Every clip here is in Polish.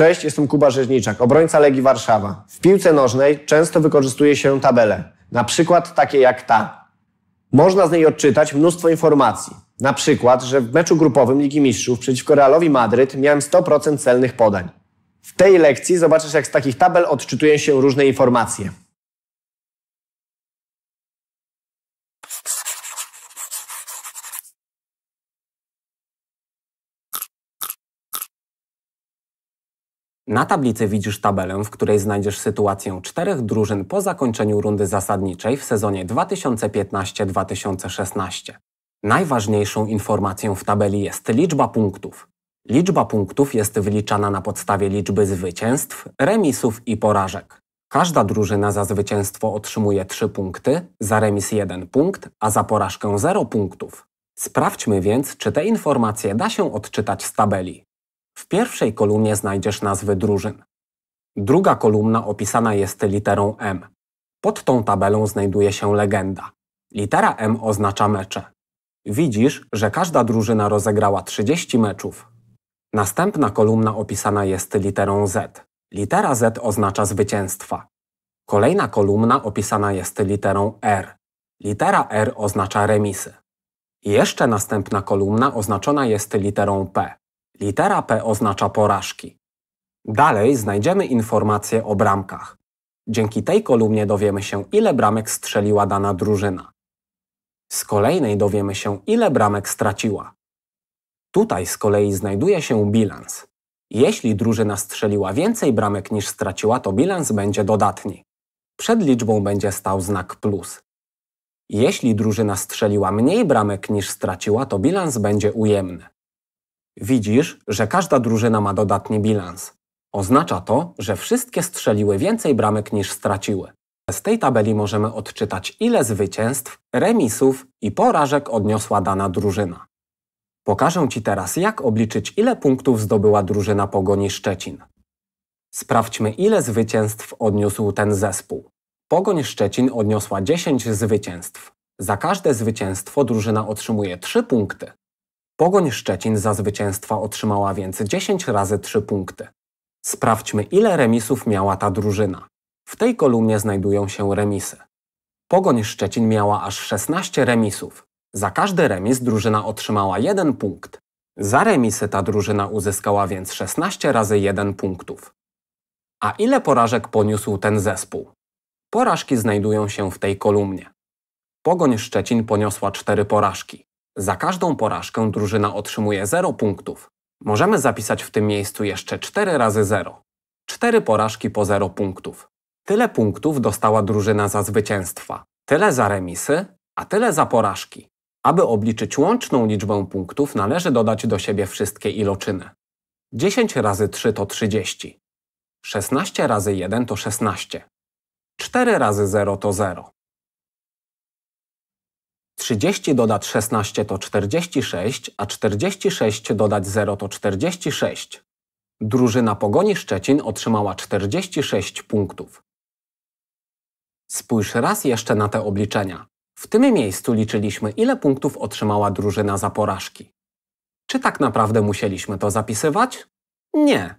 Cześć, jestem Kuba Rzeźniczak, obrońca Legii Warszawa. W piłce nożnej często wykorzystuje się tabele, na przykład takie jak ta. Można z niej odczytać mnóstwo informacji. Na przykład, że w meczu grupowym Ligi Mistrzów przeciwko Realowi Madryt miałem 100% celnych podań. W tej lekcji zobaczysz, jak z takich tabel odczytuje się różne informacje. Na tablicy widzisz tabelę, w której znajdziesz sytuację czterech drużyn po zakończeniu rundy zasadniczej w sezonie 2015-2016. Najważniejszą informacją w tabeli jest liczba punktów. Liczba punktów jest wyliczana na podstawie liczby zwycięstw, remisów i porażek. Każda drużyna za zwycięstwo otrzymuje 3 punkty, za remis 1 punkt, a za porażkę 0 punktów. Sprawdźmy więc, czy te informacje da się odczytać z tabeli. W pierwszej kolumnie znajdziesz nazwy drużyn. Druga kolumna opisana jest literą M. Pod tą tabelą znajduje się legenda. Litera M oznacza mecze. Widzisz, że każda drużyna rozegrała 30 meczów. Następna kolumna opisana jest literą Z. Litera Z oznacza zwycięstwa. Kolejna kolumna opisana jest literą R. Litera R oznacza remisy. Jeszcze następna kolumna oznaczona jest literą P. Litera P oznacza porażki. Dalej znajdziemy informacje o bramkach. Dzięki tej kolumnie dowiemy się, ile bramek strzeliła dana drużyna. Z kolejnej dowiemy się, ile bramek straciła. Tutaj z kolei znajduje się bilans. Jeśli drużyna strzeliła więcej bramek niż straciła, to bilans będzie dodatni. Przed liczbą będzie stał znak plus. Jeśli drużyna strzeliła mniej bramek niż straciła, to bilans będzie ujemny. Widzisz, że każda drużyna ma dodatni bilans. Oznacza to, że wszystkie strzeliły więcej bramek niż straciły. Z tej tabeli możemy odczytać, ile zwycięstw, remisów i porażek odniosła dana drużyna. Pokażę Ci teraz, jak obliczyć, ile punktów zdobyła drużyna Pogoni Szczecin. Sprawdźmy, ile zwycięstw odniósł ten zespół. Pogoń Szczecin odniosła 10 zwycięstw. Za każde zwycięstwo drużyna otrzymuje 3 punkty. Pogoń Szczecin za zwycięstwa otrzymała więc 10 razy 3 punkty. Sprawdźmy, ile remisów miała ta drużyna. W tej kolumnie znajdują się remisy. Pogoń Szczecin miała aż 16 remisów. Za każdy remis drużyna otrzymała 1 punkt. Za remisy ta drużyna uzyskała więc 16 razy 1 punktów. A ile porażek poniósł ten zespół? Porażki znajdują się w tej kolumnie. Pogoń Szczecin poniosła 4 porażki. Za każdą porażkę drużyna otrzymuje 0 punktów. Możemy zapisać w tym miejscu jeszcze 4 razy 0. 4 porażki po 0 punktów. Tyle punktów dostała drużyna za zwycięstwa, tyle za remisy, a tyle za porażki. Aby obliczyć łączną liczbę punktów, należy dodać do siebie wszystkie iloczyny. 10 razy 3 to 30. 16 razy 1 to 16. 4 razy 0 to 0. 30 dodać 16 to 46, a 46 dodać 0 to 46. Drużyna Pogoni Szczecin otrzymała 46 punktów. Spójrz raz jeszcze na te obliczenia. W tym miejscu liczyliśmy, ile punktów otrzymała drużyna za porażki. Czy tak naprawdę musieliśmy to zapisywać? Nie.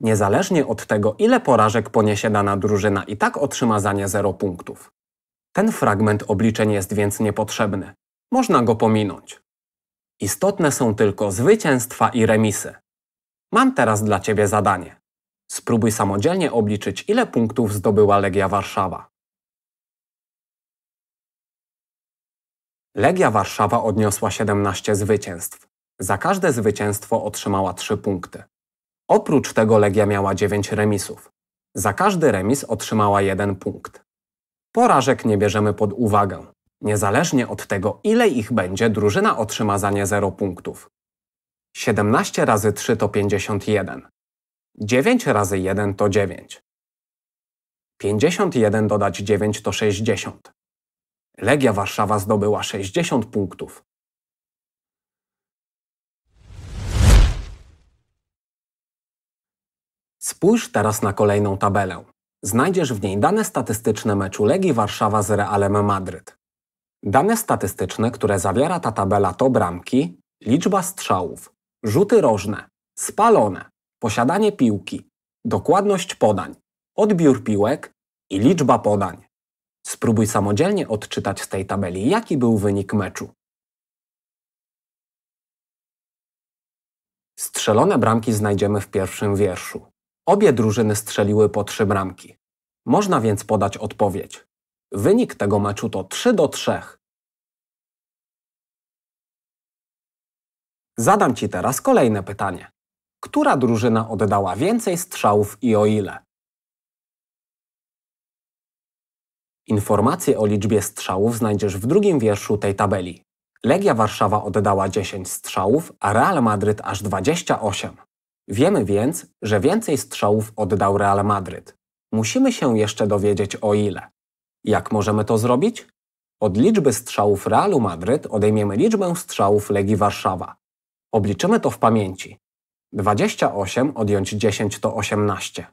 Niezależnie od tego, ile porażek poniesie dana drużyna, i tak otrzyma za nie 0 punktów. Ten fragment obliczeń jest więc niepotrzebny. Można go pominąć. Istotne są tylko zwycięstwa i remisy. Mam teraz dla Ciebie zadanie. Spróbuj samodzielnie obliczyć, ile punktów zdobyła Legia Warszawa. Legia Warszawa odniosła 17 zwycięstw. Za każde zwycięstwo otrzymała 3 punkty. Oprócz tego Legia miała 9 remisów. Za każdy remis otrzymała 1 punkt. Porażek nie bierzemy pod uwagę. Niezależnie od tego, ile ich będzie, drużyna otrzyma za nie 0 punktów. 17 razy 3 to 51. 9 razy 1 to 9. 51 dodać 9 to 60. Legia Warszawa zdobyła 60 punktów. Spójrz teraz na kolejną tabelę. Znajdziesz w niej dane statystyczne meczu Legii Warszawa z Realem Madryt. Dane statystyczne, które zawiera ta tabela to bramki, liczba strzałów, rzuty rożne, spalone, posiadanie piłki, dokładność podań, odbiór piłek i liczba podań. Spróbuj samodzielnie odczytać z tej tabeli, jaki był wynik meczu. Strzelone bramki znajdziemy w pierwszym wierszu. Obie drużyny strzeliły po trzy bramki. Można więc podać odpowiedź. Wynik tego meczu to 3 do 3. Zadam Ci teraz kolejne pytanie. Która drużyna oddała więcej strzałów i o ile? Informacje o liczbie strzałów znajdziesz w drugim wierszu tej tabeli. Legia Warszawa oddała 10 strzałów, a Real Madryt aż 28. Wiemy więc, że więcej strzałów oddał Real Madryt. Musimy się jeszcze dowiedzieć o ile. Jak możemy to zrobić? Od liczby strzałów Realu Madryt odejmiemy liczbę strzałów Legii Warszawa. Obliczymy to w pamięci. 28 odjąć 10 to 18.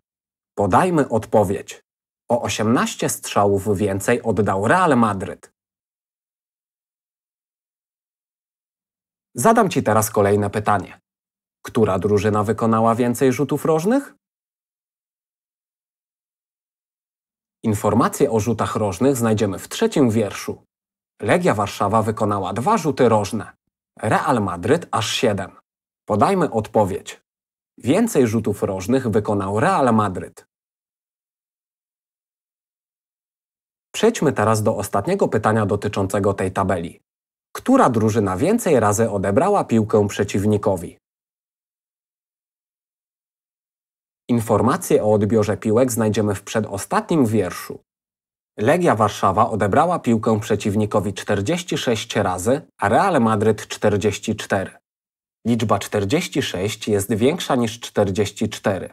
Podajmy odpowiedź. O 18 strzałów więcej oddał Real Madryt. Zadam Ci teraz kolejne pytanie. Która drużyna wykonała więcej rzutów rożnych? Informacje o rzutach rożnych znajdziemy w trzecim wierszu. Legia Warszawa wykonała dwa rzuty rożne. Real Madryt aż siedem. Podajmy odpowiedź. Więcej rzutów rożnych wykonał Real Madryt. Przejdźmy teraz do ostatniego pytania dotyczącego tej tabeli. Która drużyna więcej razy odebrała piłkę przeciwnikowi? Informacje o odbiorze piłek znajdziemy w przedostatnim wierszu. Legia Warszawa odebrała piłkę przeciwnikowi 46 razy, a Real Madryt 44. Liczba 46 jest większa niż 44.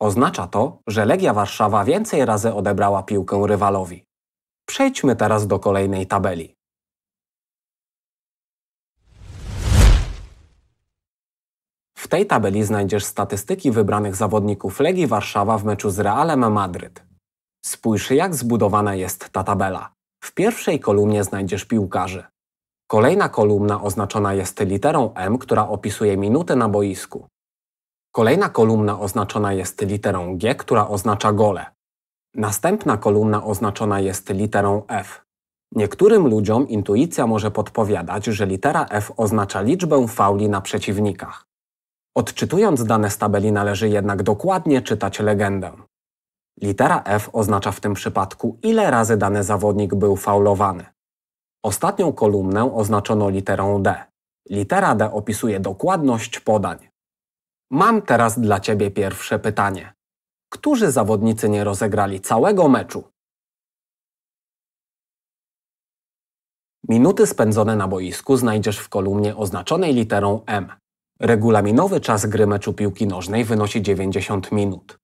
Oznacza to, że Legia Warszawa więcej razy odebrała piłkę rywalowi. Przejdźmy teraz do kolejnej tabeli. tej tabeli znajdziesz statystyki wybranych zawodników Legii Warszawa w meczu z Realem Madryt. Spójrz jak zbudowana jest ta tabela. W pierwszej kolumnie znajdziesz piłkarzy. Kolejna kolumna oznaczona jest literą M, która opisuje minutę na boisku. Kolejna kolumna oznaczona jest literą G, która oznacza gole. Następna kolumna oznaczona jest literą F. Niektórym ludziom intuicja może podpowiadać, że litera F oznacza liczbę fauli na przeciwnikach. Odczytując dane z tabeli należy jednak dokładnie czytać legendę. Litera F oznacza w tym przypadku, ile razy dany zawodnik był faulowany. Ostatnią kolumnę oznaczono literą D. Litera D opisuje dokładność podań. Mam teraz dla Ciebie pierwsze pytanie. Którzy zawodnicy nie rozegrali całego meczu? Minuty spędzone na boisku znajdziesz w kolumnie oznaczonej literą M. Regulaminowy czas gry meczu piłki nożnej wynosi 90 minut.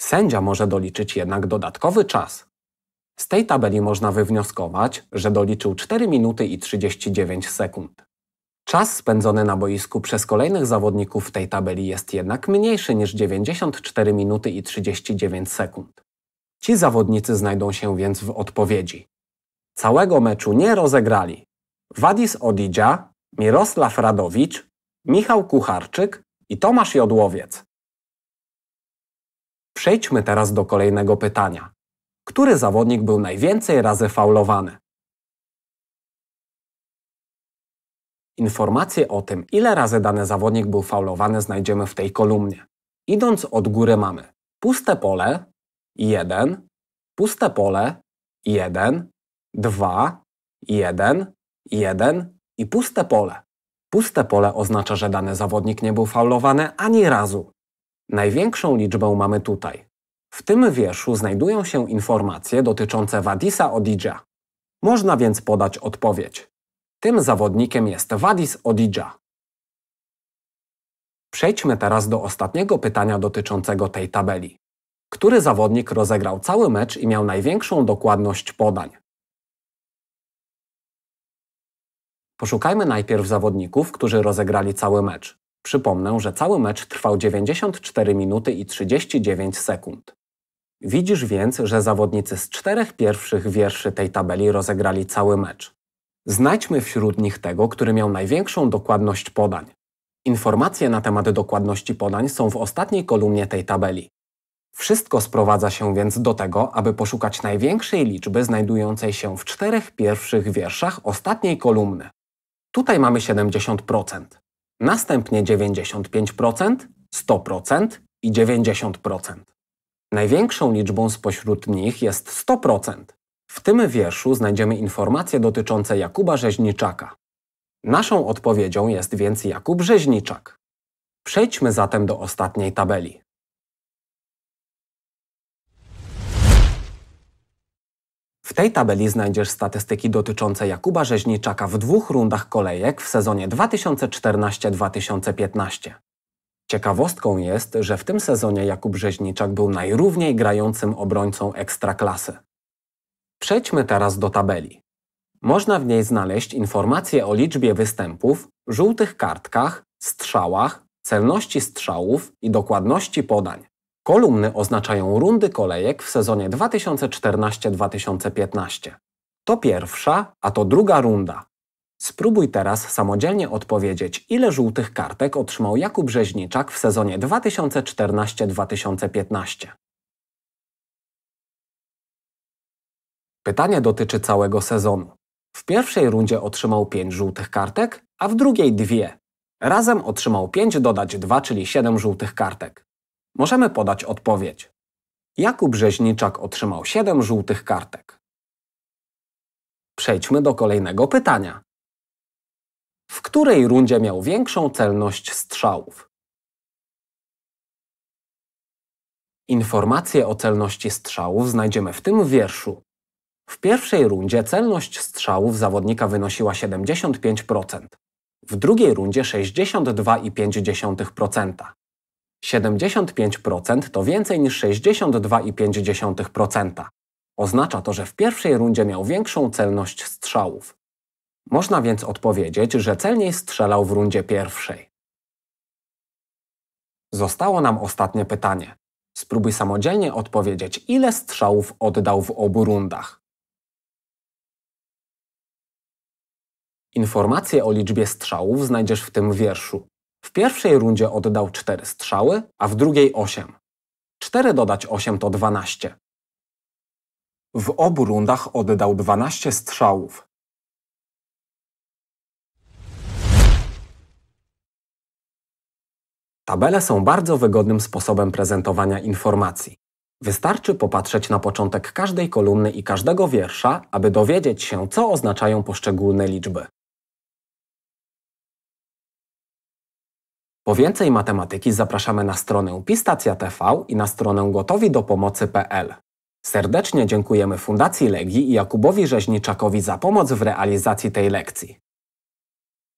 Sędzia może doliczyć jednak dodatkowy czas. Z tej tabeli można wywnioskować, że doliczył 4 minuty i 39 sekund. Czas spędzony na boisku przez kolejnych zawodników w tej tabeli jest jednak mniejszy niż 94 minuty i 39 sekund. Ci zawodnicy znajdą się więc w odpowiedzi. Całego meczu nie rozegrali. Wadis Odidzia, Mirosław Radowicz, Michał Kucharczyk i Tomasz Jodłowiec. Przejdźmy teraz do kolejnego pytania. Który zawodnik był najwięcej razy faulowany? Informacje o tym, ile razy dany zawodnik był faulowany, znajdziemy w tej kolumnie. Idąc od góry mamy puste pole 1, puste pole 1, 2, 1, 1 i puste pole. Puste pole oznacza, że dany zawodnik nie był faulowany ani razu. Największą liczbę mamy tutaj. W tym wierszu znajdują się informacje dotyczące Wadisa Odidża. Można więc podać odpowiedź. Tym zawodnikiem jest Wadis Odidża. Przejdźmy teraz do ostatniego pytania dotyczącego tej tabeli. Który zawodnik rozegrał cały mecz i miał największą dokładność podań? Poszukajmy najpierw zawodników, którzy rozegrali cały mecz. Przypomnę, że cały mecz trwał 94 minuty i 39 sekund. Widzisz więc, że zawodnicy z czterech pierwszych wierszy tej tabeli rozegrali cały mecz. Znajdźmy wśród nich tego, który miał największą dokładność podań. Informacje na temat dokładności podań są w ostatniej kolumnie tej tabeli. Wszystko sprowadza się więc do tego, aby poszukać największej liczby znajdującej się w czterech pierwszych wierszach ostatniej kolumny. Tutaj mamy 70%. Następnie 95%, 100% i 90%. Największą liczbą spośród nich jest 100%. W tym wierszu znajdziemy informacje dotyczące Jakuba Rzeźniczaka. Naszą odpowiedzią jest więc Jakub Rzeźniczak. Przejdźmy zatem do ostatniej tabeli. W tej tabeli znajdziesz statystyki dotyczące Jakuba Rzeźniczaka w dwóch rundach kolejek w sezonie 2014-2015. Ciekawostką jest, że w tym sezonie Jakub Rzeźniczak był najrówniej grającym obrońcą ekstraklasy. Przejdźmy teraz do tabeli. Można w niej znaleźć informacje o liczbie występów, żółtych kartkach, strzałach, celności strzałów i dokładności podań. Kolumny oznaczają rundy kolejek w sezonie 2014-2015. To pierwsza, a to druga runda. Spróbuj teraz samodzielnie odpowiedzieć, ile żółtych kartek otrzymał Jakub Rzeźniczak w sezonie 2014-2015. Pytanie dotyczy całego sezonu. W pierwszej rundzie otrzymał 5 żółtych kartek, a w drugiej dwie. Razem otrzymał 5 dodać 2, czyli 7 żółtych kartek. Możemy podać odpowiedź. Jakub Rzeźniczak otrzymał 7 żółtych kartek. Przejdźmy do kolejnego pytania. W której rundzie miał większą celność strzałów? Informacje o celności strzałów znajdziemy w tym wierszu. W pierwszej rundzie celność strzałów zawodnika wynosiła 75%, w drugiej rundzie 62,5%, 75% to więcej niż 62,5%. Oznacza to, że w pierwszej rundzie miał większą celność strzałów. Można więc odpowiedzieć, że celniej strzelał w rundzie pierwszej. Zostało nam ostatnie pytanie. Spróbuj samodzielnie odpowiedzieć, ile strzałów oddał w obu rundach. Informacje o liczbie strzałów znajdziesz w tym wierszu. W pierwszej rundzie oddał 4 strzały, a w drugiej 8. 4 dodać 8 to 12. W obu rundach oddał 12 strzałów. Tabele są bardzo wygodnym sposobem prezentowania informacji. Wystarczy popatrzeć na początek każdej kolumny i każdego wiersza, aby dowiedzieć się, co oznaczają poszczególne liczby. Po więcej matematyki zapraszamy na stronę pistacja.tv TV i na stronę gotowi do pomocy.pl. Serdecznie dziękujemy Fundacji Legii i Jakubowi Rzeźniczakowi za pomoc w realizacji tej lekcji.